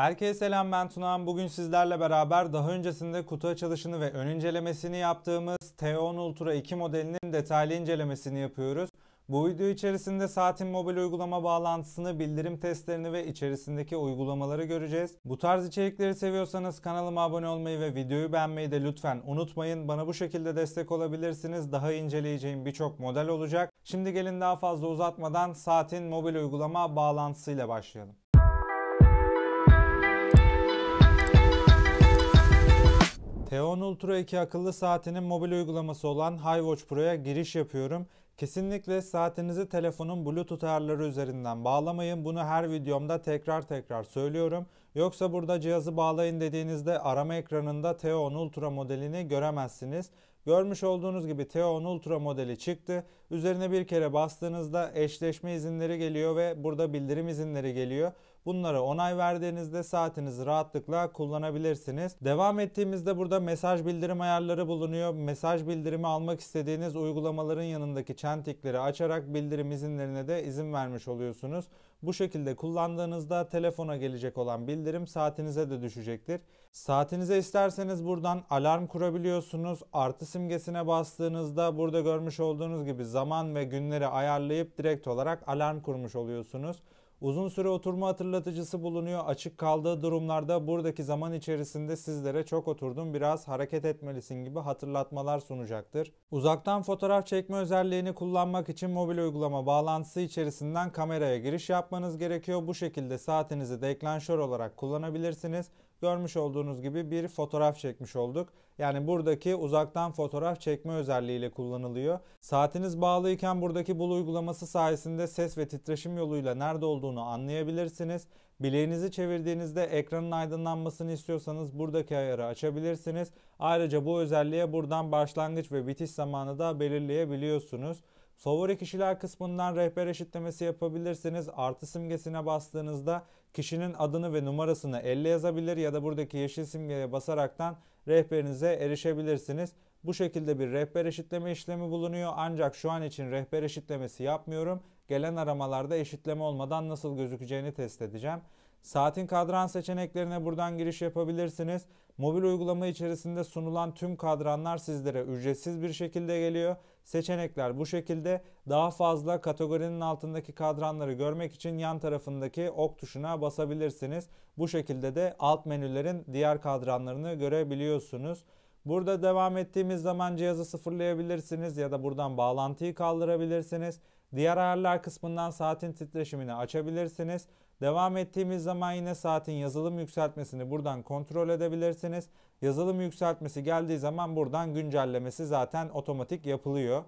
Herkese selam ben Tunan. Bugün sizlerle beraber daha öncesinde kutu açılışını ve ön incelemesini yaptığımız T10 Ultra 2 modelinin detaylı incelemesini yapıyoruz. Bu video içerisinde saatin mobil uygulama bağlantısını, bildirim testlerini ve içerisindeki uygulamaları göreceğiz. Bu tarz içerikleri seviyorsanız kanalıma abone olmayı ve videoyu beğenmeyi de lütfen unutmayın. Bana bu şekilde destek olabilirsiniz. Daha inceleyeceğim birçok model olacak. Şimdi gelin daha fazla uzatmadan saatin mobil uygulama bağlantısıyla başlayalım. Teon Ultra 2 akıllı saatinin mobil uygulaması olan HiWatch Pro'ya giriş yapıyorum. Kesinlikle saatinizi telefonun Bluetooth ayarları üzerinden bağlamayın. Bunu her videomda tekrar tekrar söylüyorum. Yoksa burada cihazı bağlayın dediğinizde arama ekranında Teon Ultra modelini göremezsiniz. Görmüş olduğunuz gibi Teon Ultra modeli çıktı. Üzerine bir kere bastığınızda eşleşme izinleri geliyor ve burada bildirim izinleri geliyor. Bunlara onay verdiğinizde saatinizi rahatlıkla kullanabilirsiniz. Devam ettiğimizde burada mesaj bildirim ayarları bulunuyor. Mesaj bildirimi almak istediğiniz uygulamaların yanındaki çentikleri açarak bildirim izinlerine de izin vermiş oluyorsunuz. Bu şekilde kullandığınızda telefona gelecek olan bildirim saatinize de düşecektir. Saatinize isterseniz buradan alarm kurabiliyorsunuz. Artı simgesine bastığınızda burada görmüş olduğunuz gibi zaman ve günleri ayarlayıp direkt olarak alarm kurmuş oluyorsunuz. Uzun süre oturma hatırlatıcısı bulunuyor. Açık kaldığı durumlarda buradaki zaman içerisinde sizlere çok oturdun biraz hareket etmelisin gibi hatırlatmalar sunacaktır. Uzaktan fotoğraf çekme özelliğini kullanmak için mobil uygulama bağlantısı içerisinden kameraya giriş yapmanız gerekiyor. Bu şekilde saatinizi deklanşör olarak kullanabilirsiniz görmüş olduğunuz gibi bir fotoğraf çekmiş olduk. Yani buradaki uzaktan fotoğraf çekme özelliğiyle kullanılıyor. Saatiniz bağlıyken buradaki bul uygulaması sayesinde ses ve titreşim yoluyla nerede olduğunu anlayabilirsiniz. Bileğinizi çevirdiğinizde ekranın aydınlanmasını istiyorsanız buradaki ayarı açabilirsiniz. Ayrıca bu özelliğe buradan başlangıç ve bitiş zamanı da belirleyebiliyorsunuz. Favori kişiler kısmından rehber eşitlemesi yapabilirsiniz. Artı simgesine bastığınızda kişinin adını ve numarasını elle yazabilir ya da buradaki yeşil simgeye basaraktan rehberinize erişebilirsiniz. Bu şekilde bir rehber eşitleme işlemi bulunuyor ancak şu an için rehber eşitlemesi yapmıyorum. Gelen aramalarda eşitleme olmadan nasıl gözükeceğini test edeceğim. Saatin kadran seçeneklerine buradan giriş yapabilirsiniz. Mobil uygulama içerisinde sunulan tüm kadranlar sizlere ücretsiz bir şekilde geliyor. Seçenekler bu şekilde. Daha fazla kategorinin altındaki kadranları görmek için yan tarafındaki ok tuşuna basabilirsiniz. Bu şekilde de alt menülerin diğer kadranlarını görebiliyorsunuz. Burada devam ettiğimiz zaman cihazı sıfırlayabilirsiniz ya da buradan bağlantıyı kaldırabilirsiniz. Diğer ayarlar kısmından saatin titreşimini açabilirsiniz. Devam ettiğimiz zaman yine saatin yazılım yükseltmesini buradan kontrol edebilirsiniz. Yazılım yükseltmesi geldiği zaman buradan güncellemesi zaten otomatik yapılıyor.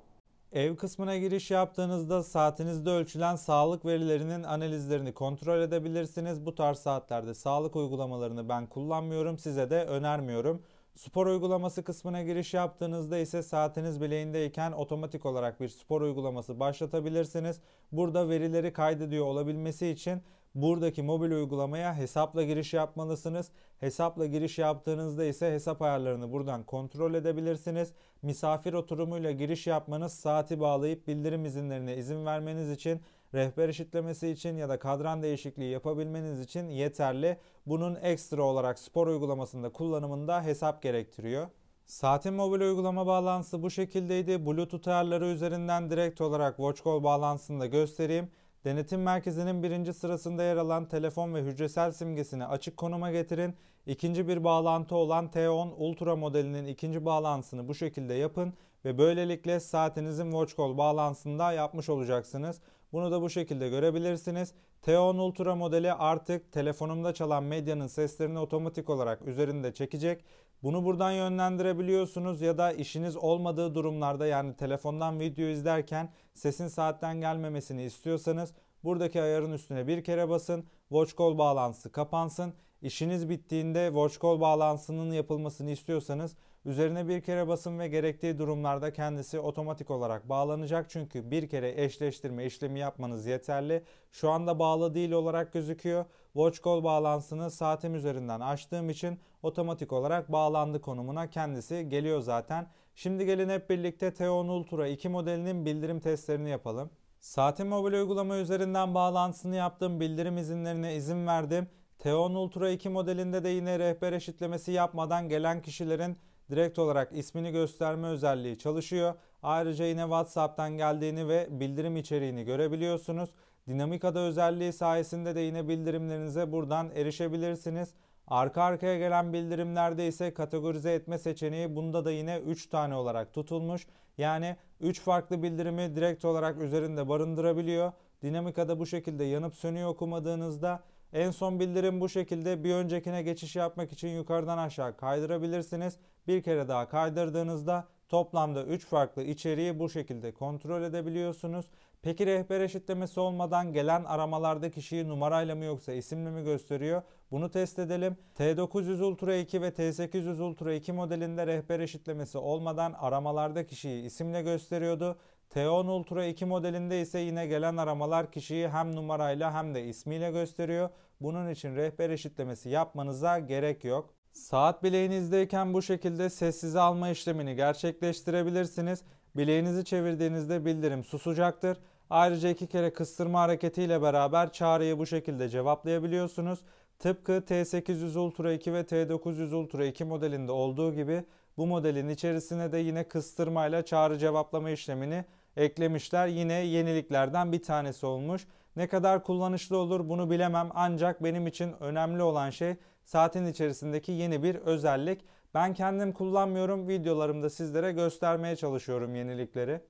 Ev kısmına giriş yaptığınızda saatinizde ölçülen sağlık verilerinin analizlerini kontrol edebilirsiniz. Bu tarz saatlerde sağlık uygulamalarını ben kullanmıyorum, size de önermiyorum. Spor uygulaması kısmına giriş yaptığınızda ise saatiniz bileğindeyken otomatik olarak bir spor uygulaması başlatabilirsiniz. Burada verileri kaydediyor olabilmesi için buradaki mobil uygulamaya hesapla giriş yapmalısınız. Hesapla giriş yaptığınızda ise hesap ayarlarını buradan kontrol edebilirsiniz. Misafir oturumuyla giriş yapmanız saati bağlayıp bildirim izinlerine izin vermeniz için rehber eşitlemesi için ya da kadran değişikliği yapabilmeniz için yeterli. Bunun ekstra olarak spor uygulamasında kullanımında hesap gerektiriyor. Saatin mobil uygulama bağlantısı bu şekildeydi. Bluetooth ayarları üzerinden direkt olarak WatchCall bağlantısını da göstereyim. Denetim merkezinin birinci sırasında yer alan telefon ve hücresel simgesini açık konuma getirin. İkinci bir bağlantı olan T10 Ultra modelinin ikinci bağlantısını bu şekilde yapın ve böylelikle saatinizin WatchCall bağlantısında yapmış olacaksınız. Bunu da bu şekilde görebilirsiniz. t Teon Ultra modeli artık telefonumda çalan medyanın seslerini otomatik olarak üzerinde çekecek. Bunu buradan yönlendirebiliyorsunuz ya da işiniz olmadığı durumlarda yani telefondan video izlerken sesin saatten gelmemesini istiyorsanız buradaki ayarın üstüne bir kere basın. Watch call bağlantısı kapansın. İşiniz bittiğinde watch call bağlantısının yapılmasını istiyorsanız üzerine bir kere basın ve gerektiği durumlarda kendisi otomatik olarak bağlanacak. Çünkü bir kere eşleştirme işlemi yapmanız yeterli. Şu anda bağlı değil olarak gözüküyor. Watch call bağlantısını saatim üzerinden açtığım için otomatik olarak bağlandı konumuna kendisi geliyor zaten. Şimdi gelin hep birlikte t Teon Ultra 2 modelinin bildirim testlerini yapalım. Saati mobil uygulama üzerinden bağlantısını yaptım, bildirim izinlerine izin verdim t Teon Ultra 2 modelinde de yine rehber eşitlemesi yapmadan gelen kişilerin direkt olarak ismini gösterme özelliği çalışıyor. Ayrıca yine WhatsApp'tan geldiğini ve bildirim içeriğini görebiliyorsunuz. Dinamik ada özelliği sayesinde de yine bildirimlerinize buradan erişebilirsiniz. Arka arkaya gelen bildirimlerde ise kategorize etme seçeneği bunda da yine 3 tane olarak tutulmuş. Yani 3 farklı bildirimi direkt olarak üzerinde barındırabiliyor. Dinamikada bu şekilde yanıp sönüyor okumadığınızda en son bildirim bu şekilde bir öncekine geçiş yapmak için yukarıdan aşağı kaydırabilirsiniz. Bir kere daha kaydırdığınızda Toplamda 3 farklı içeriği bu şekilde kontrol edebiliyorsunuz. Peki rehber eşitlemesi olmadan gelen aramalarda kişiyi numarayla mı yoksa isimle mi gösteriyor? Bunu test edelim. T900 Ultra 2 ve T800 Ultra 2 modelinde rehber eşitlemesi olmadan aramalarda kişiyi isimle gösteriyordu. T10 Ultra 2 modelinde ise yine gelen aramalar kişiyi hem numarayla hem de ismiyle gösteriyor. Bunun için rehber eşitlemesi yapmanıza gerek yok. Saat bileğinizdeyken bu şekilde sessize alma işlemini gerçekleştirebilirsiniz. Bileğinizi çevirdiğinizde bildirim susacaktır. Ayrıca iki kere kıstırma hareketiyle beraber çağrıyı bu şekilde cevaplayabiliyorsunuz. Tıpkı T800 Ultra 2 ve T900 Ultra 2 modelinde olduğu gibi bu modelin içerisine de yine kıstırmayla çağrı cevaplama işlemini eklemişler. Yine yeniliklerden bir tanesi olmuş. Ne kadar kullanışlı olur bunu bilemem ancak benim için önemli olan şey saatin içerisindeki yeni bir özellik. Ben kendim kullanmıyorum, videolarımda sizlere göstermeye çalışıyorum yenilikleri.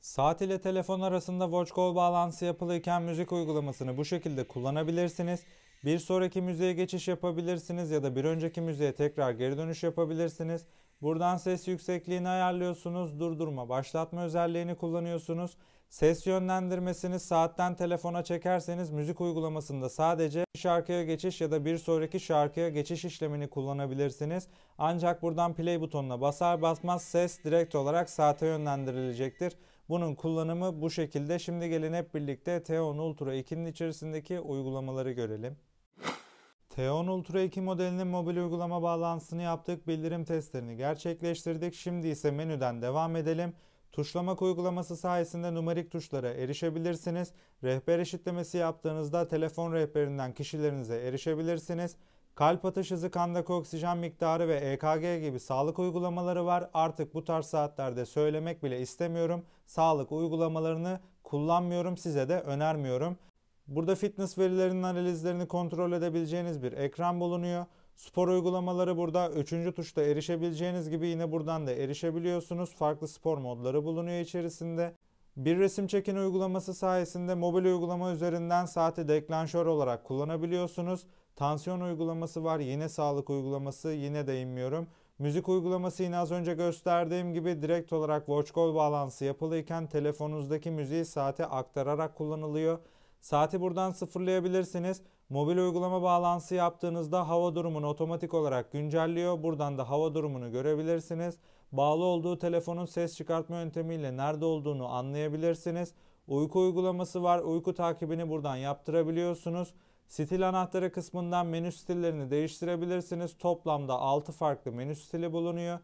Saat ile telefon arasında WatchGo bağlantısı yapılıyken müzik uygulamasını bu şekilde kullanabilirsiniz. Bir sonraki müziğe geçiş yapabilirsiniz ya da bir önceki müziğe tekrar geri dönüş yapabilirsiniz. Buradan ses yüksekliğini ayarlıyorsunuz, durdurma, başlatma özelliğini kullanıyorsunuz. Ses yönlendirmesini saatten telefona çekerseniz müzik uygulamasında sadece bir şarkıya geçiş ya da bir sonraki şarkıya geçiş işlemini kullanabilirsiniz. Ancak buradan play butonuna basar basmaz ses direkt olarak saate yönlendirilecektir. Bunun kullanımı bu şekilde. Şimdi gelin hep birlikte Teon Ultra 2'nin içerisindeki uygulamaları görelim. t Teon Ultra 2 modelinin mobil uygulama bağlantısını yaptık, bildirim testlerini gerçekleştirdik. Şimdi ise menüden devam edelim. Tuşlamak uygulaması sayesinde numarik tuşlara erişebilirsiniz. Rehber eşitlemesi yaptığınızda telefon rehberinden kişilerinize erişebilirsiniz. Kalp atış hızı, kandaki oksijen miktarı ve EKG gibi sağlık uygulamaları var. Artık bu tarz saatlerde söylemek bile istemiyorum. Sağlık uygulamalarını kullanmıyorum, size de önermiyorum. Burada fitness verilerinin analizlerini kontrol edebileceğiniz bir ekran bulunuyor. Spor uygulamaları burada 3. tuşta erişebileceğiniz gibi yine buradan da erişebiliyorsunuz. Farklı spor modları bulunuyor içerisinde. Bir resim çekin uygulaması sayesinde mobil uygulama üzerinden saati deklanşör olarak kullanabiliyorsunuz. Tansiyon uygulaması var, yine sağlık uygulaması, yine değinmiyorum. Müzik uygulaması yine az önce gösterdiğim gibi direkt olarak watch goal bağlantısı yapılıyken telefonunuzdaki müziği saate aktararak kullanılıyor. Saati buradan sıfırlayabilirsiniz. Mobil uygulama bağlantısı yaptığınızda hava durumunu otomatik olarak güncelliyor. Buradan da hava durumunu görebilirsiniz. Bağlı olduğu telefonun ses çıkartma yöntemiyle nerede olduğunu anlayabilirsiniz. Uyku uygulaması var. Uyku takibini buradan yaptırabiliyorsunuz. Stil anahtarı kısmından menü stillerini değiştirebilirsiniz. Toplamda 6 farklı menü stili bulunuyor.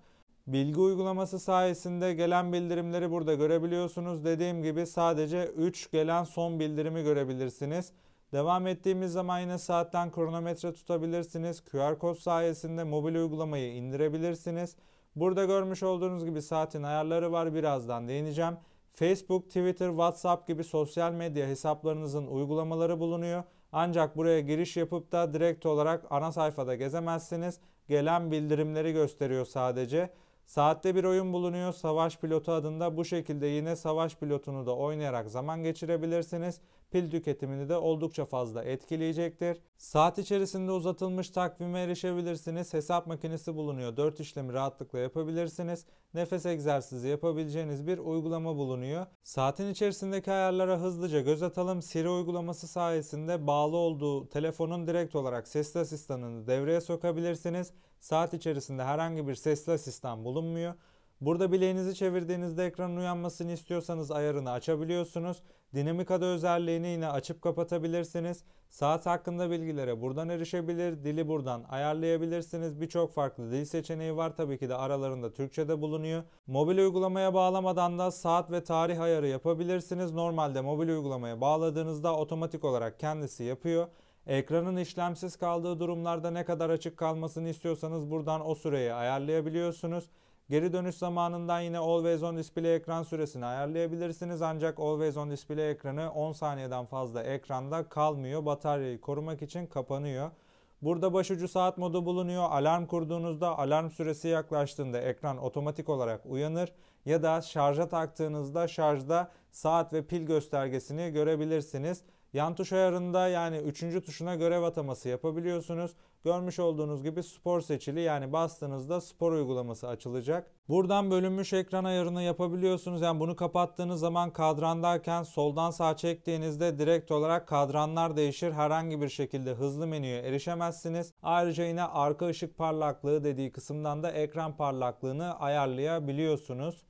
Bilgi uygulaması sayesinde gelen bildirimleri burada görebiliyorsunuz. Dediğim gibi sadece 3 gelen son bildirimi görebilirsiniz. Devam ettiğimiz zaman yine saatten kronometre tutabilirsiniz. QR kod sayesinde mobil uygulamayı indirebilirsiniz. Burada görmüş olduğunuz gibi saatin ayarları var. Birazdan değineceğim. Facebook, Twitter, WhatsApp gibi sosyal medya hesaplarınızın uygulamaları bulunuyor. Ancak buraya giriş yapıp da direkt olarak ana sayfada gezemezsiniz. Gelen bildirimleri gösteriyor sadece. Saatte bir oyun bulunuyor Savaş Pilotu adında. Bu şekilde yine Savaş Pilotu'nu da oynayarak zaman geçirebilirsiniz. Pil tüketimini de oldukça fazla etkileyecektir. Saat içerisinde uzatılmış takvime erişebilirsiniz. Hesap makinesi bulunuyor. 4 işlemi rahatlıkla yapabilirsiniz. Nefes egzersizi yapabileceğiniz bir uygulama bulunuyor. Saatin içerisindeki ayarlara hızlıca göz atalım. Siri uygulaması sayesinde bağlı olduğu telefonun direkt olarak sesli asistanını devreye sokabilirsiniz. Saat içerisinde herhangi bir sesli asistan bulunabilirsiniz alınmıyor. Burada bileğinizi çevirdiğinizde ekranın uyanmasını istiyorsanız ayarını açabiliyorsunuz. Dinamik ada özelliğini yine açıp kapatabilirsiniz. Saat hakkında bilgilere buradan erişebilir, dili buradan ayarlayabilirsiniz. Birçok farklı dil seçeneği var tabii ki de aralarında Türkçe de bulunuyor. Mobil uygulamaya bağlamadan da saat ve tarih ayarı yapabilirsiniz. Normalde mobil uygulamaya bağladığınızda otomatik olarak kendisi yapıyor. Ekranın işlemsiz kaldığı durumlarda ne kadar açık kalmasını istiyorsanız buradan o süreyi ayarlayabiliyorsunuz. Geri dönüş zamanından yine Always On Display ekran süresini ayarlayabilirsiniz ancak Always On Display ekranı 10 saniyeden fazla ekranda kalmıyor. Bataryayı korumak için kapanıyor. Burada başucu saat modu bulunuyor. Alarm kurduğunuzda alarm süresi yaklaştığında ekran otomatik olarak uyanır ya da şarja taktığınızda şarjda saat ve pil göstergesini görebilirsiniz. Yan tuş ayarında yani 3. tuşuna görev ataması yapabiliyorsunuz. Görmüş olduğunuz gibi spor seçili yani bastığınızda spor uygulaması açılacak. Buradan bölünmüş ekran ayarını yapabiliyorsunuz. Yani bunu kapattığınız zaman kadrandayken soldan sağ çektiğinizde direkt olarak kadranlar değişir. Herhangi bir şekilde hızlı menüye erişemezsiniz. Ayrıca yine arka ışık parlaklığı dediği kısımdan da ekran parlaklığını ayarlayabiliyorsunuz.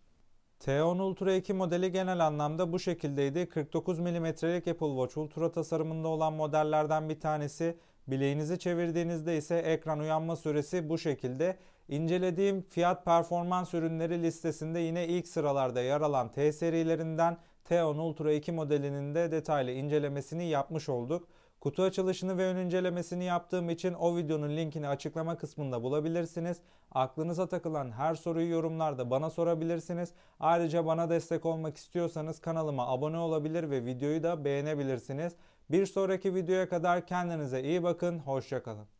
T10 Ultra 2 modeli genel anlamda bu şekildeydi. 49 mm'lik Apple Watch Ultra tasarımında olan modellerden bir tanesi. Bileğinizi çevirdiğinizde ise ekran uyanma süresi bu şekilde. İncelediğim fiyat performans ürünleri listesinde yine ilk sıralarda yer alan T serilerinden T10 Ultra 2 modelinin de detaylı incelemesini yapmış olduk. Kutu açılışını ve ön incelemesini yaptığım için o videonun linkini açıklama kısmında bulabilirsiniz. Aklınıza takılan her soruyu yorumlarda bana sorabilirsiniz. Ayrıca bana destek olmak istiyorsanız kanalıma abone olabilir ve videoyu da beğenebilirsiniz. Bir sonraki videoya kadar kendinize iyi bakın, hoşçakalın.